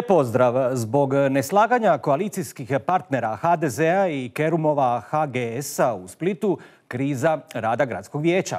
Lijep pozdrav. Zbog eh, neslaganja koalicijskih partnera HDZ-a i Kerumova HGS-a u Splitu, kriza rada gradskog vijeća.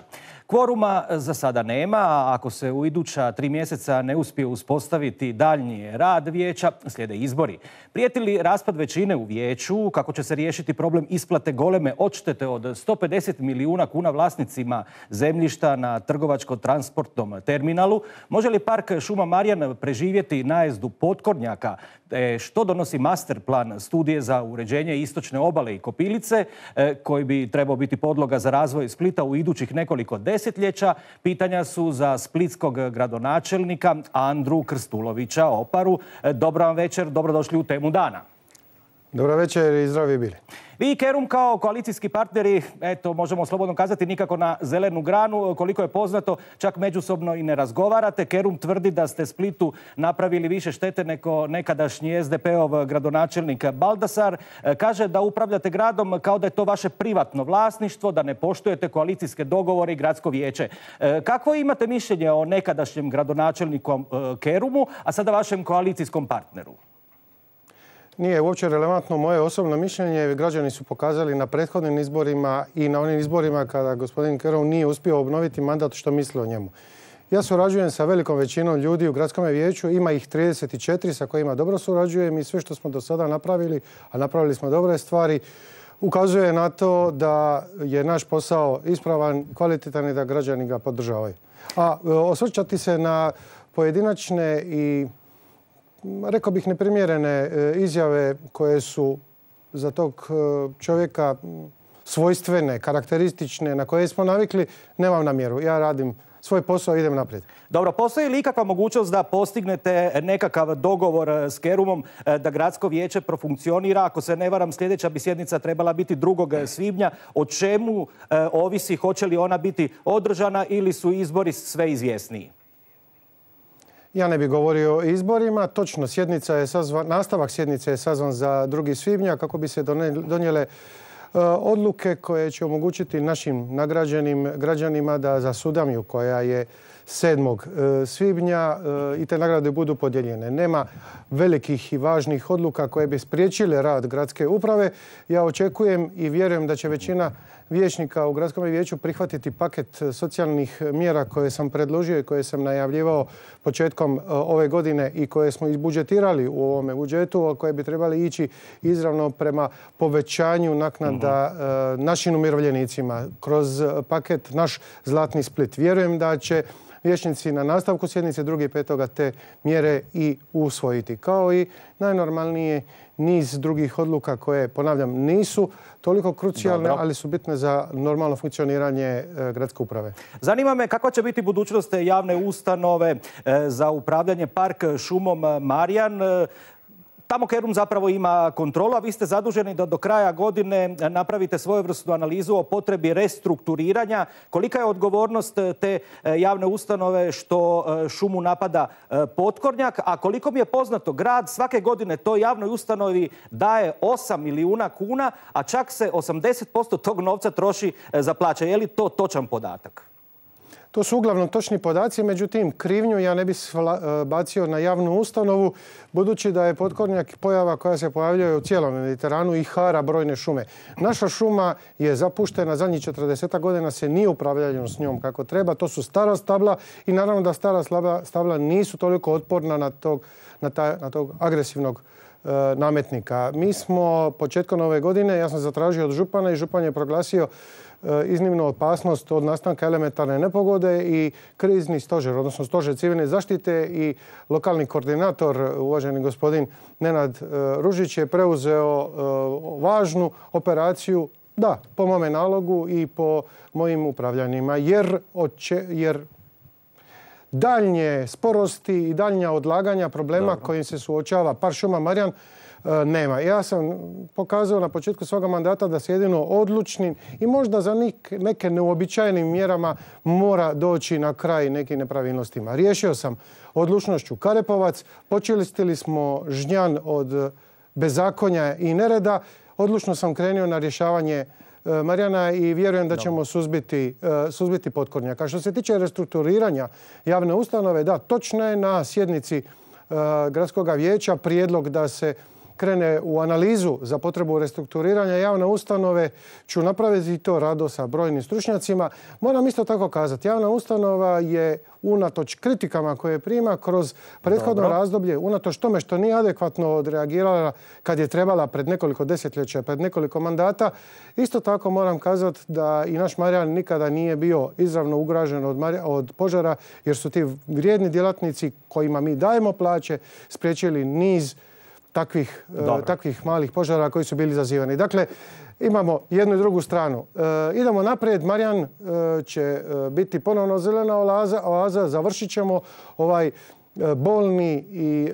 Kvoruma za sada nema, a ako se u iduća tri mjeseca ne uspije uspostaviti daljnji rad vijeća, slijede izbori. Prijeti li raspad većine u vijeću, kako će se riješiti problem isplate goleme odštete od 150 milijuna kuna vlasnicima zemljišta na trgovačko-transportnom terminalu, može li park Šuma Marjan preživjeti najezdu potkornjaka, e, što donosi master plan studije za uređenje istočne obale i kopilice, e, koji bi trebao biti podložen podloga za razvoj Splita u idućih nekoliko desetljeća. Pitanja su za splitskog gradonačelnika Andru Krstulovića Oparu. E, dobro vam večer, dobrodošli u temu dana. Dobro večer i zdravi bili. Vi Kerum kao koalicijski partneri, eto, možemo slobodno kazati, nikako na zelenu granu. Koliko je poznato, čak međusobno i ne razgovarate. Kerum tvrdi da ste Splitu napravili više štete neko nekadašnji SDP-ov gradonačelnik Baldasar. Kaže da upravljate gradom kao da je to vaše privatno vlasništvo, da ne poštujete koalicijske dogovore i gradsko vijeće. E, Kako imate mišljenje o nekadašnjem gradonačelniku e, Kerumu, a sada vašem koalicijskom partneru? Nije uopće relevantno moje osobno mišljenje. Građani su pokazali na prethodnim izborima i na onim izborima kada gospodin Kerov nije uspio obnoviti mandat što misli o njemu. Ja surađujem sa velikom većinom ljudi u gradskom vijeću, ima ih 34 sa kojima dobro surađujem i sve što smo do sada napravili, a napravili smo dobre stvari, ukazuje na to da je naš posao ispravan, kvalitetan i da građani ga podržavaju. A e, osvrćati se na pojedinačne i rekao bih, neprimjerene e, izjave koje su za tog e, čovjeka svojstvene, karakteristične, na koje smo navikli, nemam namjeru. Ja radim svoj posao, idem naprijed. Dobro, postoji li ikakva mogućnost da postignete nekakav dogovor e, s Kerumom da gradsko vijeće profunkcionira? Ako se ne varam, sljedeća bi sjednica trebala biti 2. svibnja. O čemu ovisi hoće li ona biti održana ili su izbori sve izvjesniji? Ja ne bih govorio o izborima. Točno, sjednica je nastavak sjednice je sazvan za 2. svibnja kako bi se donijele e, odluke koje će omogućiti našim nagrađenim građanima da za Sudamiju koja je 7. E, svibnja e, i te nagrade budu podijeljene. Nema velikih i važnih odluka koje bi spriječile rad gradske uprave. Ja očekujem i vjerujem da će većina vijećnika u gradskom vijeću prihvatiti paket e, socijalnih e, mjera koje sam predložio i koje sam najavljivao početkom e, ove godine i koje smo izbudžetirali u ovome budžetu, a koje bi trebali ići izravno prema povećanju naknada mhm. našim umirovljenicima kroz paket Naš Zlatni Split. Vjerujem da će vijećnici na nastavku sjednice drugi petoga te mjere i usvojiti. Kao i najnormalnije niz drugih odluka koje, ponavljam, nisu toliko krucijalne, ali su bitne za normalno funkcioniranje e, gradske uprave. Zanima me kako će biti budućnost javne ustanove e, za upravljanje park šumom e, Marijan. Tamo Kerum zapravo ima kontrolu, a vi ste zaduženi da do kraja godine napravite svojevrsnu analizu o potrebi restrukturiranja. Kolika je odgovornost eh, te eh, javne ustanove što eh, šumu napada potkornjak, a koliko mi je poznato, grad svake godine toj javnoj ustanovi daje 8 milijuna kuna, a čak se 80% tog novca troši za plaće. Je li to točan podatak? To su uglavnom točni podaci, međutim krivnju ja ne bi e, bacio na javnu ustanovu, budući da je potkornjak pojava koja se pojavljuje u cijelom Mediteranu i hara brojne šume. Naša šuma je zapuštena, zadnjih 40 godina se nije upravljalo s njom kako treba. To su stara stabla i naravno da stara stabla nisu toliko otporna na tog, na na tog agresivnog e, nametnika. Mi smo početkom ove godine, ja sam zatražio od župana i župan je proglasio E, iznimnu opasnost od nastanka elementarne nepogode i krizni stožer, odnosno stožer civilne zaštite i lokalni koordinator, uvaženi gospodin Nenad e, Ružić je preuzeo e, važnu operaciju da, po mome nalogu i po mojim upravljanjima, jer, jer daljnje sporosti i daljnja odlaganja problema kojim se suočava par šuma Marjan E, nema. Ja sam pokazao na početku svoga mandata da se jedino odlučnim i možda za neke neobičajnim mjerama mora doći na kraj nekim nepravilnostima. Riješio sam odlučnošću Karepovac, počelistili smo žnjan od bezakonja i nereda. Odlučno sam krenuo na rješavanje e, Marijana i vjerujem da ćemo suzbiti, e, suzbiti potkornjaka. Što se tiče restrukturiranja javne ustanove, da, točno je na sjednici Gradskog vijeća prijedlog da se krene u analizu za potrebu restrukturiranja javne ustanove, ću napraviti to rado sa brojnim stručnjacima. Moram isto tako kazati, javna ustanova je unatoč kritikama koje prima kroz prethodno razdoblje, unatoč tome što nije adekvatno odreagirala kad je trebala pred nekoliko desetljeća, pred nekoliko mandata, isto tako moram kazati da i naš Marijan nikada nije bio izravno ugražen od, od požara jer su ti vrijedni djelatnici kojima mi dajemo plaće spriječili niz E, takvih, malih požara koji su bili zazivani. Dakle, imamo jednu i drugu stranu. E, idemo naprijed, Marjan e, će biti ponovno zelena oaza, oaza, završit ćemo ovaj E, bolni i e,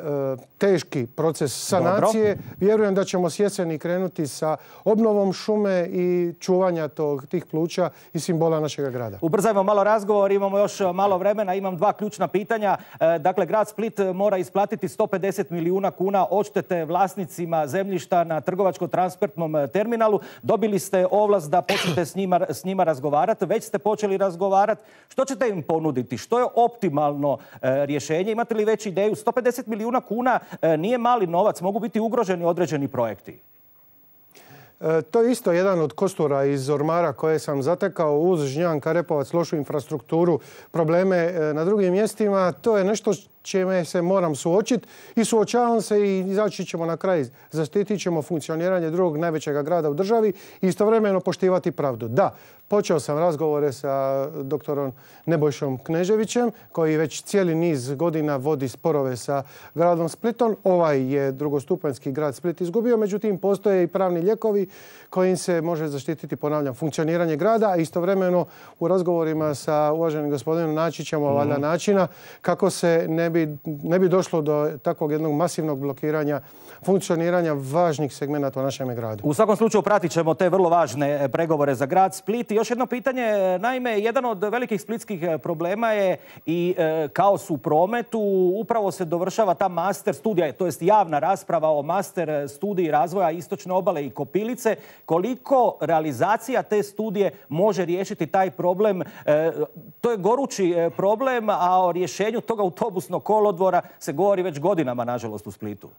teški proces sanacije. Vjerujem da ćemo s jeseni krenuti sa obnovom šume i čuvanja tog, tih pluća i simbola našeg grada. Ubrzajmo malo razgovor, imamo još e, malo vremena, imam dva ključna pitanja. Dakle, grad Split mora isplatiti 150 milijuna kuna odštete vlasnicima zemljišta na trgovačko-transportnom terminalu. Dobili ste ovlast da počnete s njima, s njima razgovarati, već ste počeli razgovarati. Što ćete im ponuditi? Što je optimalno rješenje? Imate li već ideju. 150 milijuna kuna e, nije mali novac, mogu biti ugroženi određeni projekti. E, to je isto jedan od kostura iz ormara koje sam zatekao uz Žnjan Karepovac, lošu infrastrukturu, probleme e, na drugim mjestima. To je nešto čime se moram suočiti i suočavam se i izaći ćemo na kraj. Zaštitit ćemo funkcioniranje drugog najvećega grada u državi i istovremeno poštivati pravdu. Da, Počeo sam razgovore sa doktorom Nebojšom Kneževićem koji već cijeli niz godina vodi sporove sa gradom Splitom. Ovaj je drugostupanski grad Split izgubio, međutim postoje i pravni lijekovi kojim se može zaštititi, ponavljam, funkcioniranje grada, a istovremeno u razgovorima sa uvaženim gospodinom Načićem ćemo mhm. načina kako se ne bi, došlo do takvog jednog masivnog blokiranja funkcioniranja važnih segmenata u našem gradu. U svakom slučaju pratit ćemo te vrlo važne pregovore za grad Split još jedno pitanje. Naime, jedan od velikih splitskih e, problema je i e, kaos u prometu. Upravo se dovršava ta master studija, to jest javna rasprava o master e, studiji razvoja Istočne obale i Kopilice. Koliko realizacija te studije može riješiti taj problem? to je gorući problem, a o rješenju toga autobusnog kolodvora se govori već godinama, nažalost, u Splitu.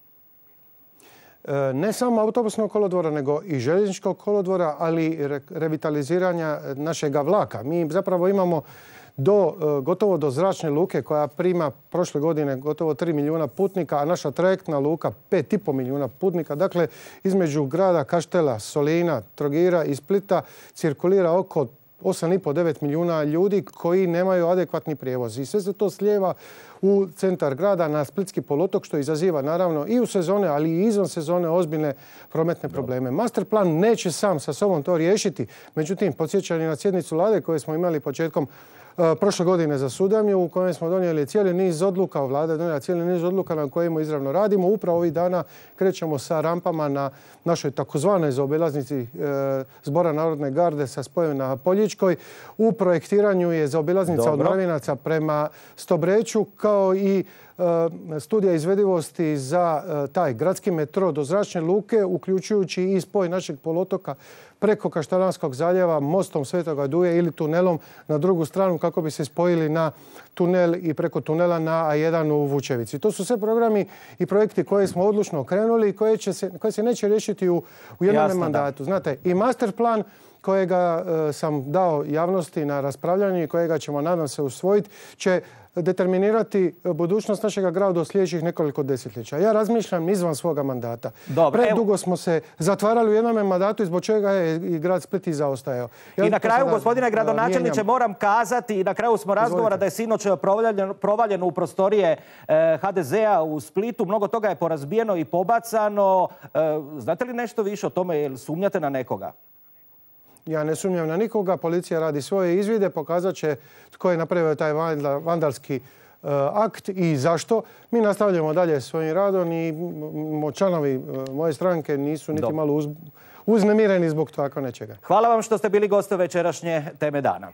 E, ne samo autobusnog kolodvora, nego i željezničkog kolodvora, ali revitaliziranja e, našega vlaka. Mi zapravo imamo do, e, gotovo do zračne luke koja prima prošle godine gotovo 3 milijuna putnika, a naša trajektna luka 5,5 milijuna putnika. Dakle, između grada Kaštela, Solina, Trogira i Splita cirkulira oko 8,5-9 milijuna ljudi koji nemaju adekvatni prijevoz. I sve se to slijeva u centar grada na Splitski polotok što izaziva naravno i u sezone, ali i izvan sezone ozbiljne prometne probleme. Master plan neće sam sa sobom to riješiti. Međutim, podsjećanje na sjednicu vlade koje smo imali početkom E, prošle godine za Sudamiju u kojem smo donijeli cijeli niz odluka, vlada je donijela cijeli niz odluka na kojima izravno radimo. Upravo ovih dana krećemo sa rampama na našoj takozvanoj zaobilaznici e, Zbora Narodne garde sa spojem na Poljičkoj. U projektiranju je zaobilaznica od Mravinaca prema Stobreću kao i E, studija izvedivosti za e, taj gradski metro do zračne luke, uključujući i spoj našeg polotoka preko Kaštelanskog zaljeva mostom Svetoga Duje ili tunelom na drugu stranu kako bi se spojili na tunel i preko tunela na A1 u Vučevici. To su sve programi i projekti koje smo odlučno krenuli i koje, se, neće riješiti u, u jednom mandatu. Znate, i master plan kojega e, sam dao javnosti na raspravljanju i kojega ćemo, nadam se, usvojiti, će determinirati e, budućnost našeg grada u sljedećih nekoliko desetljeća. Ja razmišljam izvan svoga mandata. Dobro, Predugo smo se zatvarali u jednom mandatu izbog zbog čega je i grad Split i zaostajao. I na kraju, gospodine e, gradonačelniče, moram kazati i na kraju smo razgovora da je sinoć e, provaljeno, u prostorije HDZ-a u Splitu. Mnogo toga je porazbijeno i pobacano. znate li nešto više o tome? Jel sumnjate na nekoga? ja ne sumnjam na nikoga, policija radi svoje izvide, pokazat će tko je napravio taj vandalski e, akt i zašto. Mi nastavljamo dalje svojim radom i članovi e, moje stranke nisu niti malo uznemireni zbog tako nečega. Hvala vam što ste bili gosto večerašnje teme dana.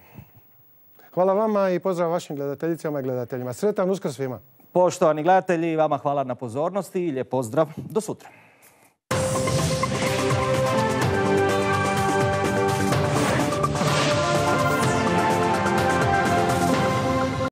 Hvala vama i pozdrav vašim gledateljicama i gledateljima. Sretan uskrs svima. Poštovani gledatelji, vama hvala na pozornosti i lijep pozdrav. Do sutra.